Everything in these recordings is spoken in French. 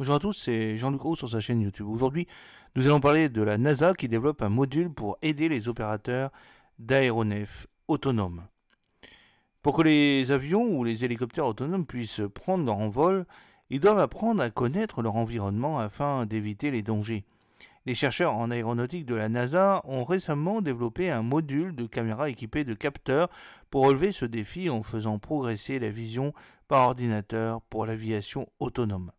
Bonjour à tous, c'est Jean-Luc Roux sur sa chaîne YouTube. Aujourd'hui, nous allons parler de la NASA qui développe un module pour aider les opérateurs d'aéronefs autonomes. Pour que les avions ou les hélicoptères autonomes puissent prendre leur envol, ils doivent apprendre à connaître leur environnement afin d'éviter les dangers. Les chercheurs en aéronautique de la NASA ont récemment développé un module de caméra équipé de capteurs pour relever ce défi en faisant progresser la vision par ordinateur pour l'aviation autonome.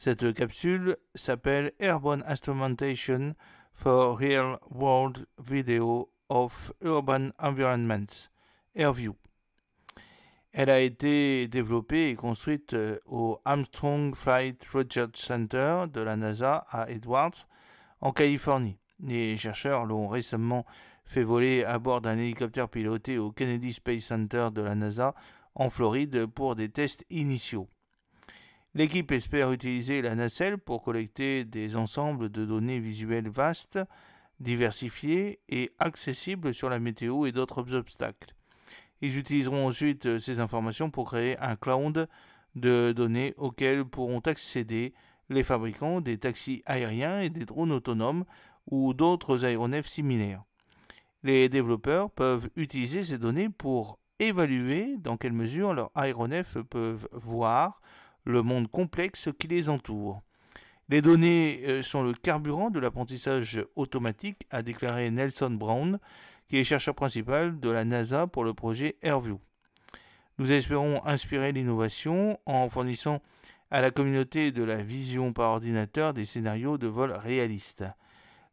Cette capsule s'appelle Airborne Instrumentation for Real World Video of Urban Environments, AirView. Elle a été développée et construite euh, au Armstrong Flight Research Center de la NASA à Edwards, en Californie. Les chercheurs l'ont récemment fait voler à bord d'un hélicoptère piloté au Kennedy Space Center de la NASA en Floride pour des tests initiaux. L'équipe espère utiliser la nacelle pour collecter des ensembles de données visuelles vastes, diversifiées et accessibles sur la météo et d'autres obstacles. Ils utiliseront ensuite ces informations pour créer un cloud de données auxquelles pourront accéder les fabricants des taxis aériens et des drones autonomes ou d'autres aéronefs similaires. Les développeurs peuvent utiliser ces données pour évaluer dans quelle mesure leurs aéronefs peuvent voir le monde complexe qui les entoure. Les données euh, sont le carburant de l'apprentissage automatique, a déclaré Nelson Brown, qui est chercheur principal de la NASA pour le projet AirView. Nous espérons inspirer l'innovation en fournissant à la communauté de la vision par ordinateur des scénarios de vol réalistes.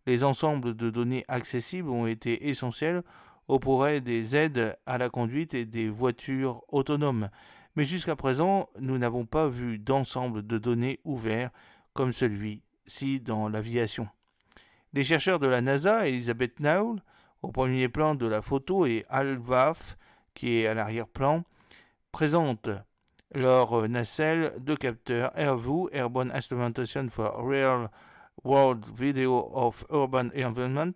Les ensembles de données accessibles ont été essentiels au progrès des aides à la conduite et des voitures autonomes, mais jusqu'à présent, nous n'avons pas vu d'ensemble de données ouvertes comme celui-ci dans l'aviation. Les chercheurs de la NASA, Elizabeth Naul, au premier plan de la photo, et Al Waff, qui est à l'arrière-plan, présentent leur nacelle de capteurs AirVoo, Airborne Instrumentation for Real World Video of Urban Environment,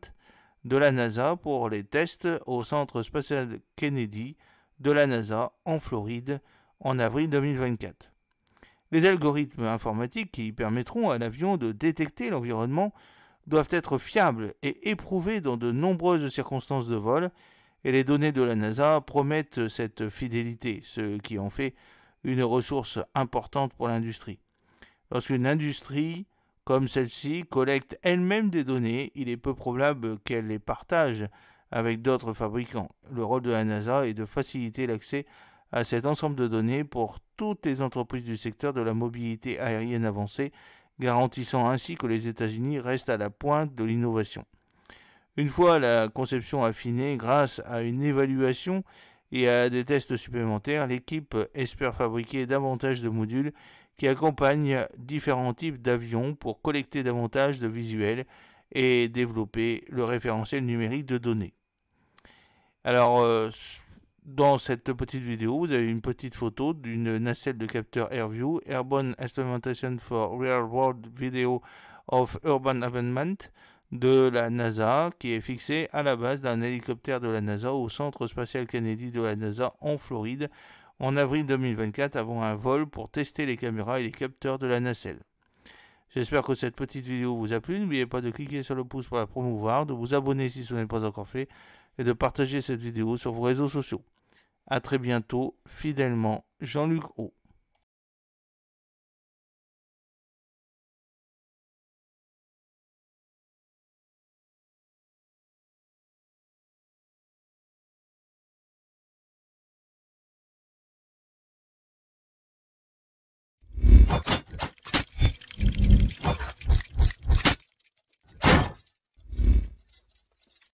de la NASA pour les tests au Centre spatial Kennedy de la NASA en Floride en avril 2024. Les algorithmes informatiques qui permettront à l'avion de détecter l'environnement doivent être fiables et éprouvés dans de nombreuses circonstances de vol, et les données de la NASA promettent cette fidélité, ce qui en fait une ressource importante pour l'industrie. Lorsqu'une industrie comme celle-ci collecte elle-même des données, il est peu probable qu'elle les partage avec d'autres fabricants. Le rôle de la NASA est de faciliter l'accès à cet ensemble de données pour toutes les entreprises du secteur de la mobilité aérienne avancée, garantissant ainsi que les États-Unis restent à la pointe de l'innovation. Une fois la conception affinée grâce à une évaluation et à des tests supplémentaires, l'équipe espère fabriquer davantage de modules qui accompagnent différents types d'avions pour collecter davantage de visuels et développer le référentiel numérique de données. Alors, euh, dans cette petite vidéo, vous avez une petite photo d'une nacelle de capteur AirView, Airborne Instrumentation for Real World Video of Urban Environment de la NASA, qui est fixée à la base d'un hélicoptère de la NASA au Centre spatial Kennedy de la NASA en Floride en avril 2024 avant un vol pour tester les caméras et les capteurs de la nacelle. J'espère que cette petite vidéo vous a plu. N'oubliez pas de cliquer sur le pouce pour la promouvoir, de vous abonner si ce n'est pas encore fait et de partager cette vidéo sur vos réseaux sociaux. À très bientôt, fidèlement, Jean-Luc O.